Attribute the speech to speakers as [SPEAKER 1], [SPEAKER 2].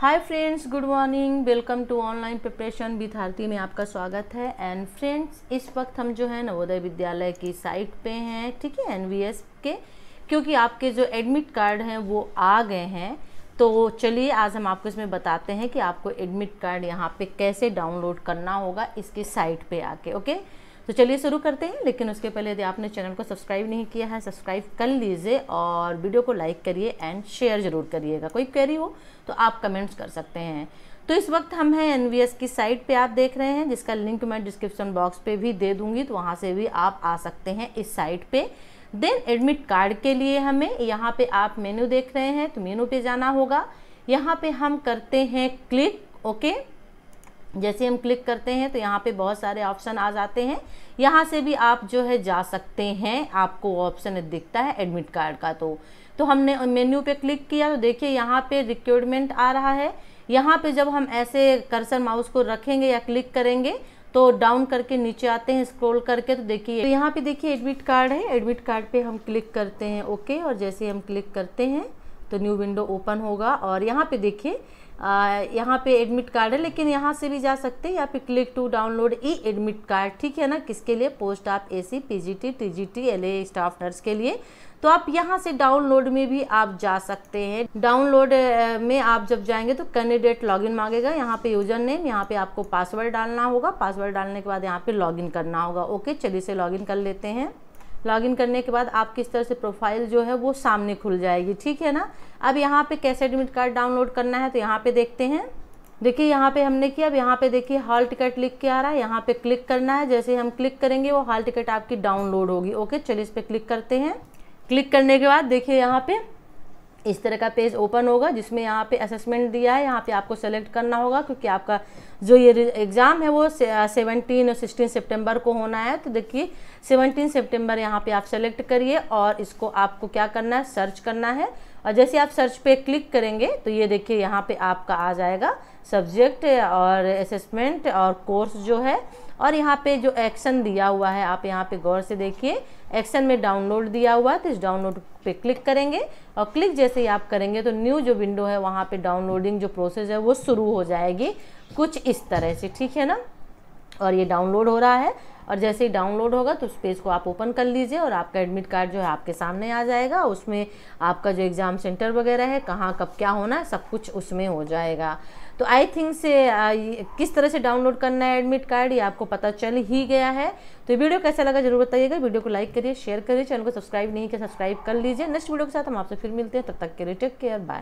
[SPEAKER 1] Hi friends good morning welcome to online preparation with में आपका स्वागत है एंड फ्रेंड्स इस वक्त हम जो है नवोदय विद्यालय की साइट पे हैं ठीक है एन के क्योंकि आपके जो एडमिट कार्ड हैं वो आ गए हैं तो चलिए आज हम आपको इसमें बताते हैं कि आपको एडमिट कार्ड यहाँ पे कैसे डाउनलोड करना होगा इसकी साइट पे आके ओके okay? तो चलिए शुरू करते हैं लेकिन उसके पहले यदि आपने चैनल को सब्सक्राइब नहीं किया है सब्सक्राइब कर लीजिए और वीडियो को लाइक करिए एंड शेयर ज़रूर करिएगा कोई क्वेरी हो तो आप कमेंट्स कर सकते हैं तो इस वक्त हम हैं एन की साइट पे आप देख रहे हैं जिसका लिंक मैं डिस्क्रिप्शन बॉक्स पे भी दे दूंगी तो वहाँ से भी आप आ सकते हैं इस साइट पे देन एडमिट कार्ड के लिए हमें यहाँ पे आप मेन्यू देख रहे हैं तो मेन्यू पे जाना होगा यहाँ पे हम करते हैं क्लिक ओके okay? जैसे हम क्लिक करते हैं तो यहाँ पे बहुत सारे ऑप्शन आ जाते हैं यहाँ से भी आप जो है जा सकते हैं आपको ऑप्शन दिखता है एडमिट कार्ड का तो तो हमने मेन्यू पे क्लिक किया तो देखिए यहाँ पे रिक्योरमेंट आ रहा है यहाँ पे जब हम ऐसे कर्सर माउस को रखेंगे या क्लिक करेंगे तो डाउन करके नीचे आते हैं स्क्रॉल करके तो देखिए तो यहाँ पे देखिए एडमिट कार्ड है एडमिट कार्ड पे हम क्लिक करते हैं ओके और जैसे हम क्लिक करते हैं तो न्यू विंडो ओपन होगा और यहाँ पे देखिए यहाँ पे एडमिट कार्ड है लेकिन यहाँ से भी जा सकते हैं या फिर click to download e admit card ठीक है ना किसके लिए पोस्ट आप A C P G T T G T L A staff nurse के लिए तो आप यहाँ से डाउनलोड में भी आप जा सकते हैं डाउनलोड में आप जब जाएंगे तो कैंडिडेट लॉगिन मांगेगा यहाँ पे यूजर नेम यहाँ पे आपको पासवर्ड डालना होगा पासवर्ड डालने के बाद यहाँ पे लॉगिन करना होगा ओके चलिए से लॉगिन कर लेते हैं लॉगिन करने के बाद आपकी इस तरह से प्रोफाइल जो है वो सामने खुल जाएगी ठीक है ना अब यहाँ पे कैसे एडमिट कार्ड डाउनलोड करना है तो यहाँ पे देखते हैं देखिए यहाँ पे हमने किया अब यहाँ पे देखिए हॉल टिकट लिख के आ रहा है यहाँ पे क्लिक करना है जैसे हम क्लिक करेंगे वो हॉल टिकट आपकी डाउनलोड होगी ओके चलिए इस पर क्लिक करते हैं क्लिक करने के बाद देखिए यहाँ पे इस तरह का पेज ओपन होगा जिसमें यहाँ पे असेसमेंट दिया है यहाँ पे आपको सेलेक्ट करना होगा क्योंकि आपका जो ये एग्ज़ाम है वो सेवनटीन और सिक्सटीन सेप्टेम्बर को होना है तो देखिए सेवनटीन सेप्टेम्बर यहाँ पे आप सेलेक्ट करिए और इसको आपको क्या करना है सर्च करना है और जैसे आप सर्च पे क्लिक करेंगे तो ये देखिए यहाँ पे आपका आ जाएगा सब्जेक्ट और असेसमेंट और कोर्स जो है और यहाँ पे जो एक्शन दिया हुआ है आप यहाँ पे गौर से देखिए एक्शन में डाउनलोड दिया हुआ है तो इस डाउनलोड पे क्लिक करेंगे और क्लिक जैसे ही आप करेंगे तो न्यू जो विंडो है वहाँ पे डाउनलोडिंग जो प्रोसेस है वो शुरू हो जाएगी कुछ इस तरह से ठीक है ना और ये डाउनलोड हो रहा है और जैसे ही डाउनलोड होगा तो उस पेज को आप ओपन कर लीजिए और आपका एडमिट कार्ड जो है आपके सामने आ जाएगा उसमें आपका जो एग्ज़ाम सेंटर वगैरह है कहाँ कब क्या होना है सब कुछ उसमें हो जाएगा तो आई थिंक से किस तरह से डाउनलोड करना है एडमिट कार्ड ये आपको पता चल ही गया है तो वीडियो कैसा लगा जरूर बताइएगा वीडियो को लाइक करिए शेयर करिए चैनल को सब्सक्राइब नहीं किया सब्सक्राइब कर लीजिए नेक्स्ट वीडियो के साथ हम आपसे फिर मिलते हैं तब तक के लिए टेक केयर बाय